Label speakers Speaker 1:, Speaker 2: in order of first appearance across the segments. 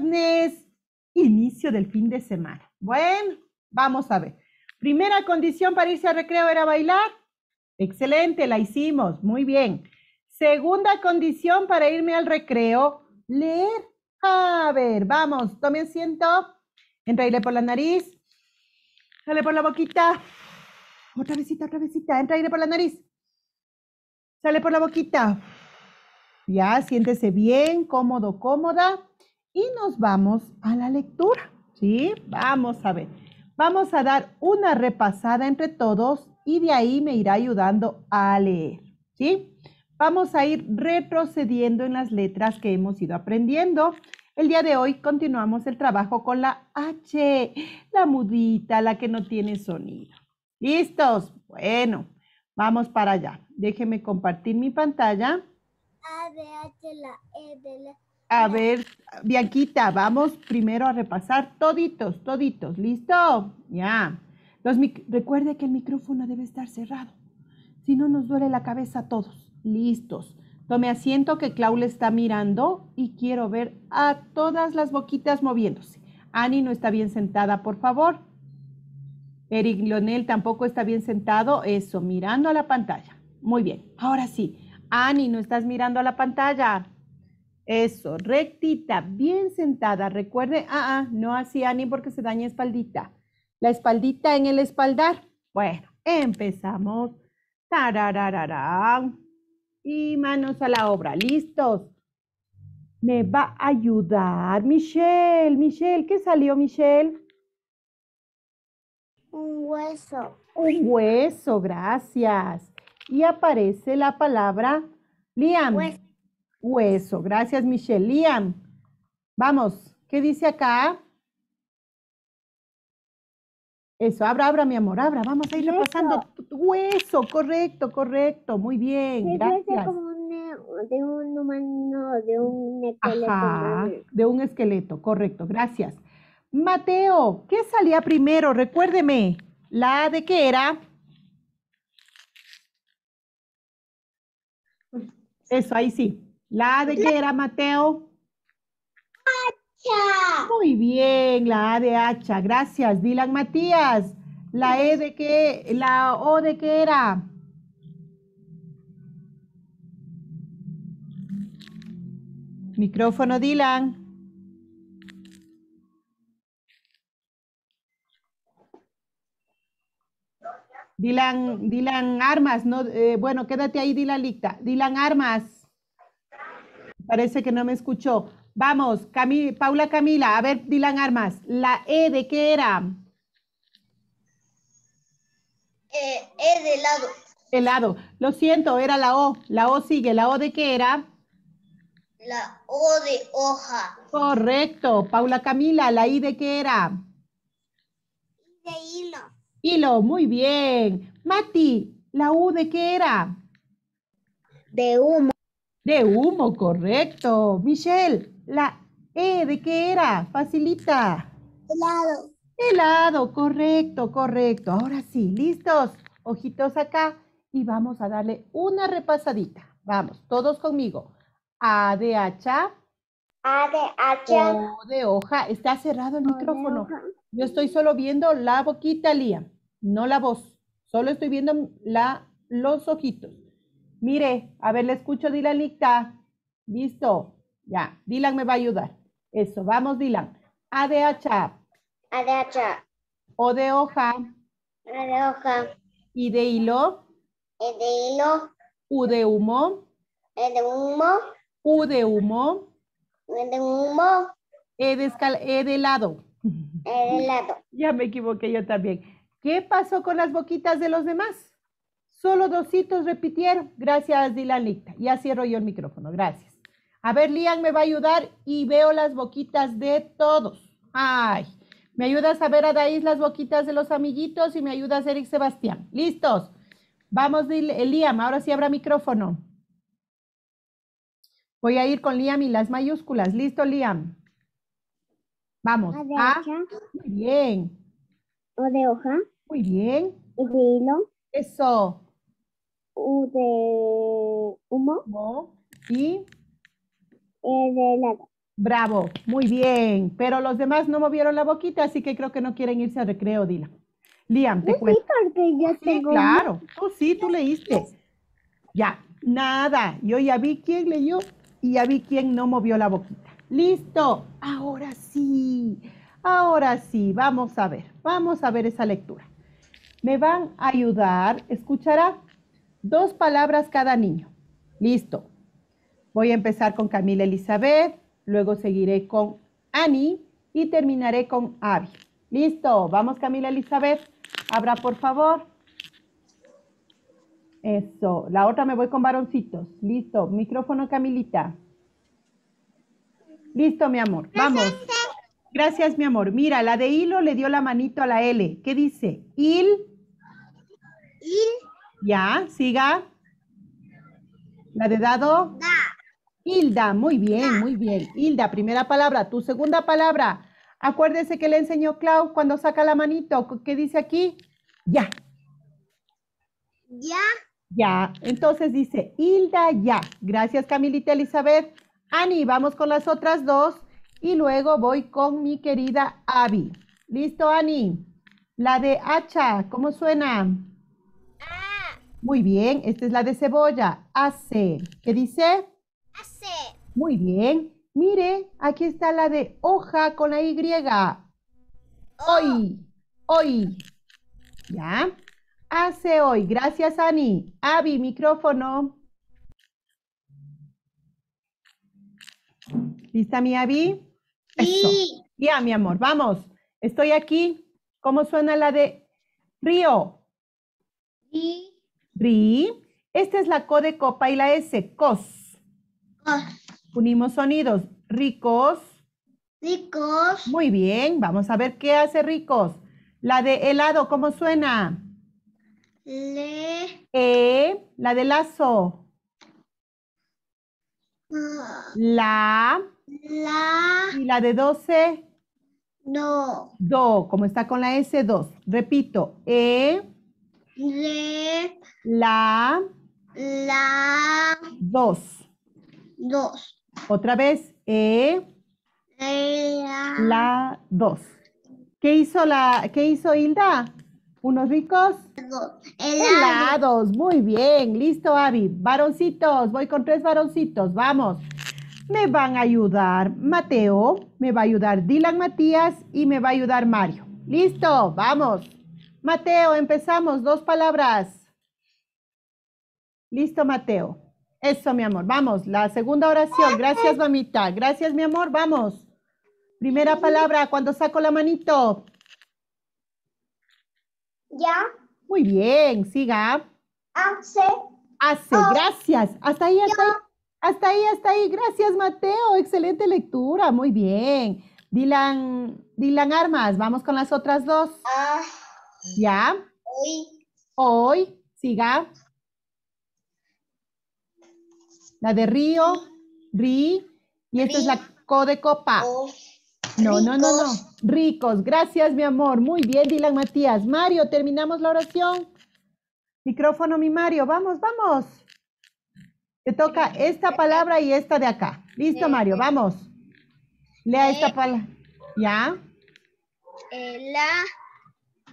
Speaker 1: viernes, inicio del fin de semana. Bueno, vamos a ver. Primera condición para irse al recreo era bailar. Excelente, la hicimos, muy bien. Segunda condición para irme al recreo, leer. A ver, vamos, tome asiento. aire por la nariz. Sale por la boquita. Otra visita, otra visita. Entra aire por la nariz. Sale por la boquita. Ya, siéntese bien, cómodo, cómoda. Y nos vamos a la lectura, ¿sí? Vamos a ver. Vamos a dar una repasada entre todos y de ahí me irá ayudando a leer, ¿sí? Vamos a ir retrocediendo en las letras que hemos ido aprendiendo. El día de hoy continuamos el trabajo con la H, la mudita, la que no tiene sonido. ¿Listos? Bueno, vamos para allá. Déjeme compartir mi pantalla. A, B, H, la E, de la a ver, Bianquita, vamos primero a repasar toditos, toditos. ¿Listo? Ya. Los recuerde que el micrófono debe estar cerrado. Si no, nos duele la cabeza a todos. Listos. Tome asiento que Clau le está mirando y quiero ver a todas las boquitas moviéndose. Ani no está bien sentada, por favor. Eric Lionel tampoco está bien sentado. Eso, mirando a la pantalla. Muy bien. Ahora sí. Ani, no estás mirando a la pantalla. Eso, rectita, bien sentada. Recuerde, ah, ah, no así, Ani, porque se daña espaldita. La espaldita en el espaldar. Bueno, empezamos. Y manos a la obra. ¿Listos? Me va a ayudar Michelle. Michelle, ¿qué salió, Michelle? Un hueso. Un hueso, gracias. Y aparece la palabra Liam hueso. Gracias, Michelle. Liam, vamos, ¿qué dice acá? Eso, abra, abra, mi amor, abra, vamos a ir pasando. Hueso, correcto, correcto, muy bien, gracias. de un humano, de un esqueleto. Ajá, de un esqueleto, correcto, gracias. Mateo, ¿qué salía primero? Recuérdeme, la de qué era. Eso, ahí sí. ¿La A de qué era, Mateo? Hacha. Muy bien, la A de hacha. Gracias, Dylan Matías. ¿La E de qué? ¿La O de qué era? Micrófono, Dylan. Dylan, Dylan Armas, no, eh, bueno, quédate ahí, Dylan Licta. Dylan Armas. Parece que no me escuchó. Vamos, Paula Camila, a ver, Dilan Armas, ¿la E de qué era? E, e de helado. Helado. Lo siento, era la O. La O sigue. ¿La O de qué era? La O de hoja. Correcto. Paula Camila, ¿la I de qué era? De hilo. Hilo, muy bien. Mati, ¿la U de qué era? De humo. De humo, correcto. Michelle, la E, ¿de qué era? Facilita. Helado. Helado, correcto, correcto. Ahora sí, listos. Ojitos acá y vamos a darle una repasadita. Vamos, todos conmigo. A de hacha. A de hacha. O de hoja. Está cerrado el micrófono. Yo estoy solo viendo la boquita, Lía, no la voz. Solo estoy viendo la, los ojitos. Mire, a ver, le escucho, Dilanita. Listo. Ya, Dylan me va a ayudar. Eso, vamos, Dylan. A de hacha. A de hacha. O de hoja. A de hoja. Y de hilo. E de hilo. U de humo. E de humo. U de humo. E de humo. E de, e de helado. E de helado. ya me equivoqué yo también. ¿Qué pasó con las boquitas de los demás? Solo dositos repitieron. Gracias, Dylan Ya cierro yo el micrófono. Gracias. A ver, Liam, me va a ayudar y veo las boquitas de todos. Ay, me ayudas a ver a Daís las boquitas de los amiguitos y me ayudas Eric Sebastián. ¿Listos? Vamos, eh, Liam, ahora sí abra micrófono. Voy a ir con Liam y las mayúsculas. ¿Listo, Liam? Vamos. Muy bien. O de hoja. Muy bien. Y de Eso. U de humo. Y. E de Bravo, muy bien. Pero los demás no movieron la boquita, así que creo que no quieren irse al recreo, Dila. Liam, te Sí, porque Claro, tú sí, tú leíste. Ya, nada. Yo ya vi quién leyó y ya vi quién no movió la boquita. Listo, ahora sí. Ahora sí, vamos a ver, vamos a ver esa lectura. Me van a ayudar, Escuchará. Dos palabras cada niño. Listo. Voy a empezar con Camila Elizabeth, luego seguiré con Annie y terminaré con Abby. Listo. Vamos, Camila Elizabeth. Abra, por favor. Eso. La otra me voy con varoncitos. Listo. Micrófono, Camilita. Listo, mi amor. Vamos. Gracias, mi amor. Mira, la de hilo le dio la manito a la L. ¿Qué dice? Il. Il. Ya, siga. La de dado. Hilda, muy bien, muy bien. Hilda, primera palabra. Tu segunda palabra. Acuérdese que le enseñó Clau cuando saca la manito. ¿Qué dice aquí? Ya. Ya. Ya. Entonces dice Hilda, ya. Gracias, Camilita Elizabeth. Ani, vamos con las otras dos. Y luego voy con mi querida Abby. ¿Listo, Ani? La de hacha, ¿cómo suena? Muy bien, esta es la de cebolla. Hace. ¿Qué dice? Hace. Muy bien. Mire, aquí está la de hoja con la Y. Hoy. Hoy. ¿Ya? Hace hoy. Gracias, Ani. Avi, micrófono. ¿Lista, mi Avi? Sí. Ya, mi amor, vamos. Estoy aquí. ¿Cómo suena la de río? Y. Ri. Esta es la co de copa y la S, cos. Cos. Unimos sonidos. Ricos. Ricos. Muy bien, vamos a ver qué hace ricos. La de helado, ¿cómo suena? Le. E. La de lazo. Ah. La. La. Y la de doce. No. Do, como está con la S, dos. Repito, E de la la dos. Dos. Otra vez, e la, la dos. ¿Qué hizo la qué hizo Hilda? Unos ricos helados. Muy bien, listo, Abby. Varoncitos, voy con tres varoncitos, vamos. Me van a ayudar Mateo, me va a ayudar Dylan Matías y me va a ayudar Mario. Listo, vamos. Mateo, empezamos. Dos palabras. Listo, Mateo. Eso, mi amor. Vamos, la segunda oración. Gracias, mamita. Gracias, mi amor. Vamos. Primera palabra, cuando saco la manito. Ya. Muy bien, siga. Hace. Hace, oh. gracias. Hasta ahí, hasta ahí. Hasta ahí, hasta ahí. Gracias, Mateo. Excelente lectura. Muy bien. Dylan, Dylan Armas, vamos con las otras dos. Ah. Ya. Hoy. Hoy. Siga. La de río, ri. Y esta es la co de copa.
Speaker 2: no, no, no, no.
Speaker 1: Ricos. Gracias, mi amor. Muy bien, Dylan Matías. Mario, terminamos la oración. Micrófono, mi Mario. Vamos, vamos. Te toca esta palabra y esta de acá. Listo, eh, Mario. Eh. Vamos. Lea esta eh. palabra. ¿Ya? la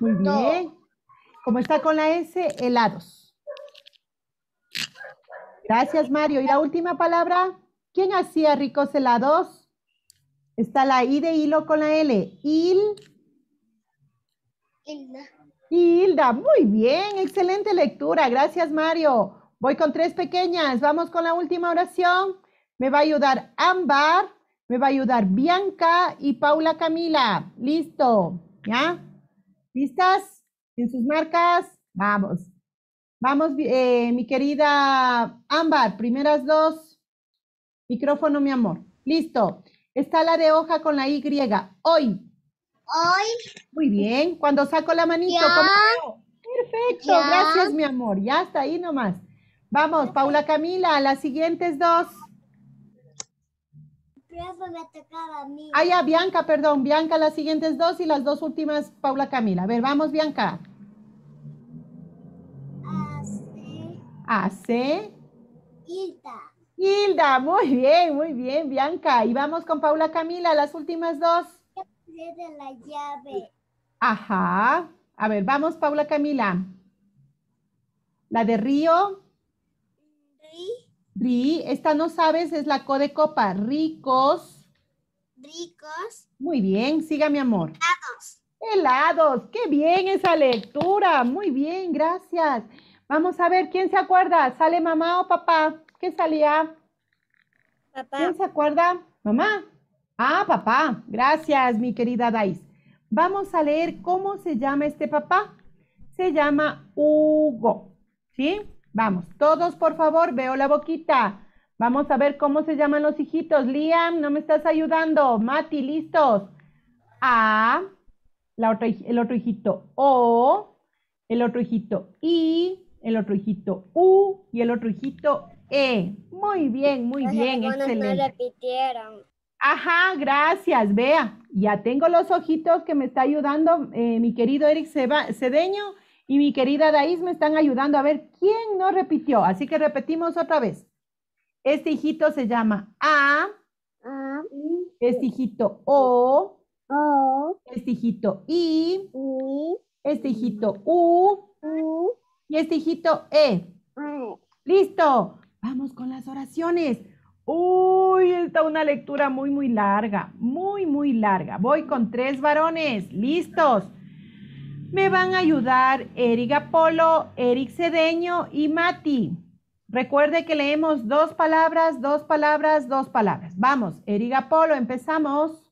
Speaker 1: muy bien. ¿Cómo está con la S, helados. Gracias, Mario. Y la última palabra, ¿quién hacía ricos helados? Está la I de hilo con la L. Il. Hilda. Hilda, muy bien, excelente lectura. Gracias, Mario. Voy con tres pequeñas. Vamos con la última oración. Me va a ayudar Ámbar, me va a ayudar Bianca y Paula Camila. Listo, ¿ya? ¿Listas? En sus marcas, vamos. Vamos, eh, mi querida Ámbar, primeras dos. Micrófono, mi amor. Listo. Está la de hoja con la Y. Hoy. Hoy. Muy bien. Cuando saco la manito. Perfecto. Gracias, mi amor. Ya está ahí nomás. Vamos, Paula Camila, las siguientes dos. Ah, ya, Bianca, perdón. Bianca, las siguientes dos y las dos últimas, Paula Camila. A ver, vamos, Bianca. Hace. Hace. Hilda. Hilda, muy bien, muy bien, Bianca. Y vamos con Paula Camila, las últimas dos. De la llave. Ajá. A ver, vamos, Paula Camila. La de Río. Río. Ri, esta no sabes, es la co de copa. Ricos. Ricos. Muy bien, siga mi amor. Helados. Helados, qué bien esa lectura. Muy bien, gracias. Vamos a ver, ¿quién se acuerda? ¿Sale mamá o papá? ¿Qué salía? Papá. ¿Quién se acuerda? Mamá. Ah, papá. Gracias, mi querida Dais. Vamos a leer cómo se llama este papá. Se llama Hugo. ¿Sí? Vamos, todos por favor, veo la boquita. Vamos a ver cómo se llaman los hijitos. Liam, no me estás ayudando. Mati, listos. A, la el otro hijito O, el otro hijito I, el otro hijito U y el otro hijito E. Muy bien, muy bien, excelente. Ajá, gracias, vea. Ya tengo los ojitos que me está ayudando eh, mi querido Eric Cedeño y mi querida Daís me están ayudando a ver quién no repitió. Así que repetimos otra vez. Este hijito se llama A. Este hijito O. Este hijito I. Este hijito U. Y este hijito E. Listo. Vamos con las oraciones. Uy, está una lectura muy, muy larga. Muy, muy larga. Voy con tres varones. Listos. Me van a ayudar Erika Polo, Eric Cedeño y Mati. Recuerde que leemos dos palabras, dos palabras, dos palabras. Vamos, Erika Polo, empezamos.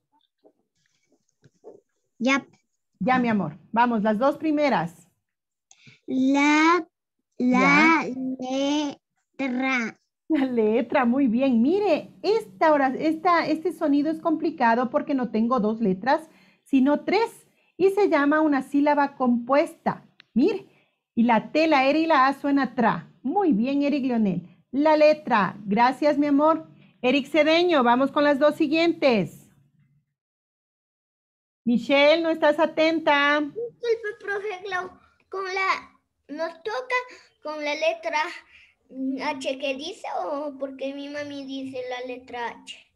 Speaker 1: Ya. Ya, mi amor. Vamos, las dos primeras. La, la letra. La letra, muy bien. Mire, esta, esta, este sonido es complicado porque no tengo dos letras, sino tres y se llama una sílaba compuesta. Mire, y la T, la R y la A suena tra. Muy bien, Eric Leonel. La letra, gracias, mi amor. Eric Cedeño, vamos con las dos siguientes. Michelle, no estás atenta. Disculpe, profe Clau, con la, nos toca con la letra H que dice o porque mi mami dice la letra H.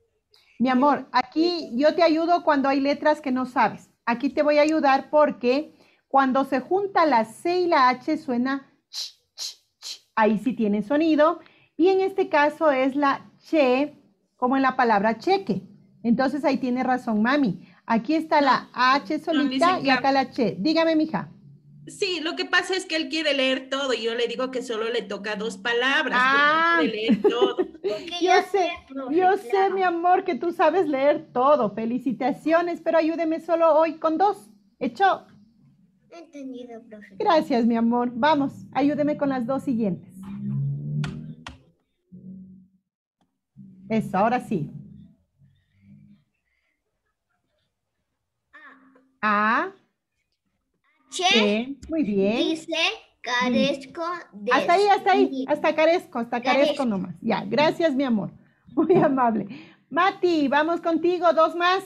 Speaker 1: Mi amor, aquí yo te ayudo cuando hay letras que no sabes. Aquí te voy a ayudar porque cuando se junta la C y la H suena ch, ch, ch. Ahí sí tiene sonido. Y en este caso es la che, como en la palabra cheque. Entonces ahí tiene razón, mami. Aquí está la H solita y acá la che. Dígame, mija. Sí, lo que pasa es que él quiere leer todo y yo le digo que solo le toca dos palabras. Ah. leer todo. yo sé, mi amor, que tú sabes leer todo. Felicitaciones, pero ayúdeme solo hoy con dos. Hecho. Entendido, profe. Gracias, mi amor. Vamos, ayúdeme con las dos siguientes. Eso, ahora sí. Ah. A. A muy bien. Dice, carezco de... Hasta ahí, hasta ahí, hasta carezco, hasta carezco, nomás. Ya, gracias, mi amor. Muy amable. Mati, vamos contigo, dos más,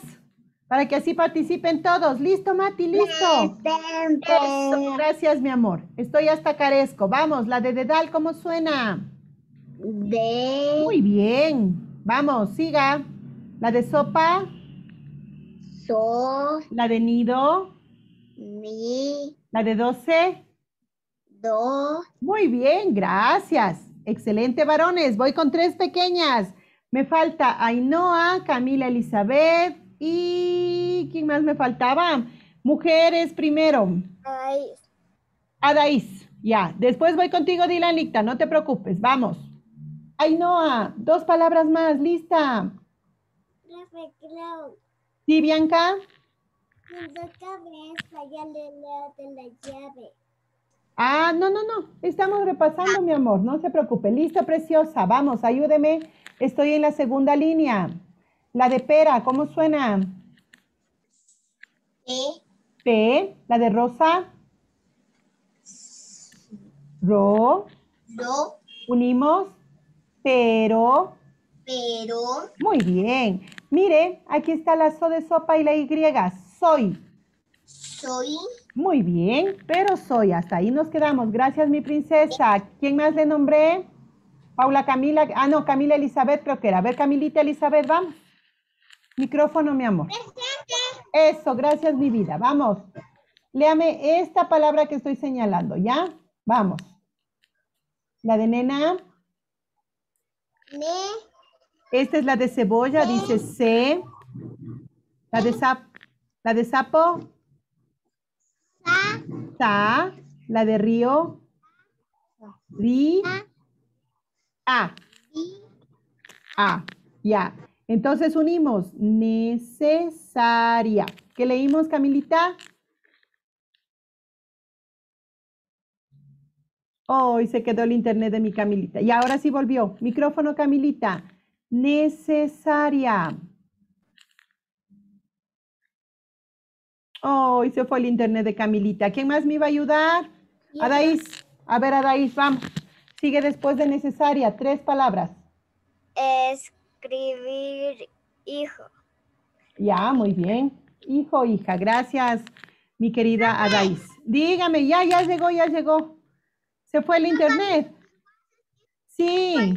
Speaker 1: para que así participen todos. ¿Listo, Mati? ¿Listo? Pues. gracias, mi amor. Estoy hasta carezco. Vamos, la de dedal, ¿cómo suena? De... Muy bien. Vamos, siga. La de sopa. So. La de nido. Mi. La de 12. Dos. Muy bien, gracias. Excelente, varones. Voy con tres pequeñas. Me falta Ainhoa, Camila Elizabeth y... ¿Quién más me faltaba? Mujeres primero. Adaís. Adaís, ya. Después voy contigo, Dylan Licta, no te preocupes, vamos. Ainhoa, dos palabras más, lista. Clown. ¿Sí, Bianca? la llave. Ah, no, no, no. Estamos repasando, mi amor. No se preocupe. Listo, preciosa. Vamos, ayúdeme. Estoy en la segunda línea. La de pera, ¿cómo suena? P. P. La de rosa. Ro. Ro. Unimos. Pero. Pero. Muy bien. Mire, aquí está la so de sopa y la Y soy. Soy. Muy bien, pero soy. Hasta ahí nos quedamos. Gracias, mi princesa. ¿Quién más le nombré? Paula Camila. Ah, no, Camila Elizabeth creo que era. A ver, Camilita Elizabeth, vamos. Micrófono, mi amor. Eso, gracias, mi vida. Vamos. Léame esta palabra que estoy señalando, ¿ya? Vamos. La de nena. Me. Esta es la de cebolla, dice C. La de sap. La de sapo. Sa. La de río. Ri. A. A. Ya. Entonces unimos necesaria. ¿Qué leímos, Camilita? Hoy oh, se quedó el internet de mi Camilita. Y ahora sí volvió. Micrófono, Camilita. Necesaria. Oh, se fue el internet de Camilita. ¿Quién más me iba a ayudar? Adaís. A ver, Adaís, vamos. Sigue después de necesaria. Tres palabras. Escribir hijo. Ya, muy bien. Hijo, hija. Gracias, mi querida Adaís. Dígame, ya, ya llegó, ya llegó. ¿Se fue el internet? Sí.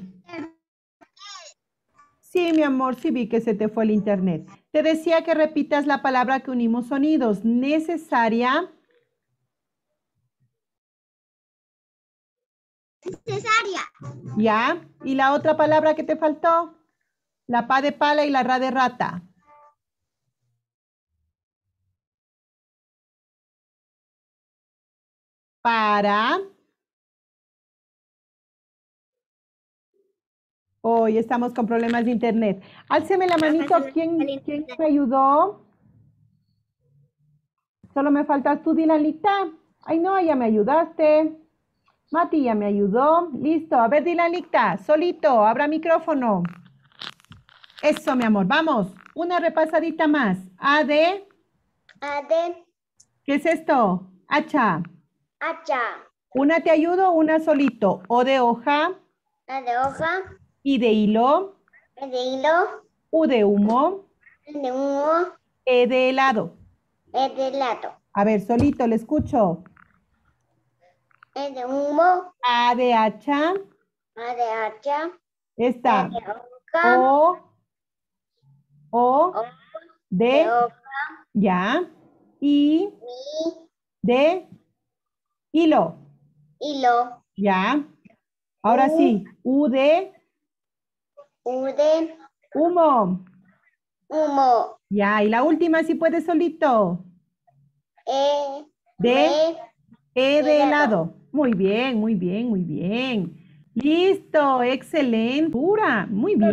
Speaker 1: Sí, mi amor, sí vi que se te fue el internet. Te decía que repitas la palabra que unimos sonidos. Necesaria. Necesaria. ¿Ya? ¿Y la otra palabra que te faltó? La pa de pala y la ra de rata. Para. Hoy estamos con problemas de internet. Álceme la manito, ¿quién, ¿quién me ayudó? Solo me faltas tú, Dilanita. Ay, no, ya me ayudaste. Mati ya me ayudó. Listo. A ver, Dilanita, solito, abra micrófono. Eso, mi amor. Vamos. Una repasadita más. A de... ¿Qué es esto? Acha. Hacha. Una te ayudo, una solito. O de hoja. La de hoja. ¿Y de hilo. E de hilo. U de humo. U de humo. E de helado. E de helado. A ver, solito, le escucho. E de humo. A de hacha. A de hacha. está. E de O. O. o de. de Ya. Y. Mi. De. Hilo. Hilo. Ya. Ahora sí. U de. U humo. Humo. Ya, y la última, si puede solito. E. De. E de helado. Muy bien, muy bien, muy bien. Listo, excelente. Pura, muy bien.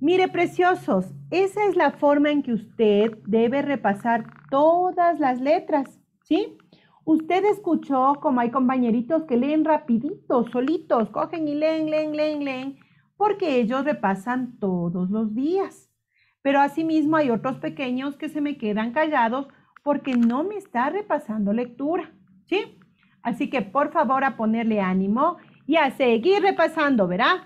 Speaker 1: Mire, preciosos, esa es la forma en que usted debe repasar todas las letras, ¿sí? Usted escuchó como hay compañeritos que leen rapidito, solitos, cogen y leen, leen, leen, leen, porque ellos repasan todos los días. Pero asimismo hay otros pequeños que se me quedan callados porque no me está repasando lectura, ¿sí? Así que por favor a ponerle ánimo y a seguir repasando, ¿verdad?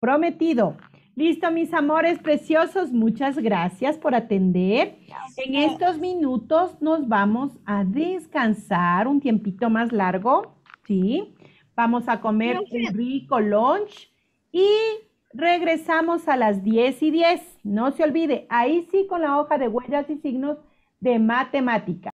Speaker 1: Prometido. Listo, mis amores preciosos, muchas gracias por atender. En estos minutos nos vamos a descansar un tiempito más largo, ¿sí? Vamos a comer un rico lunch y regresamos a las 10 y 10. No se olvide, ahí sí con la hoja de huellas y signos de matemática.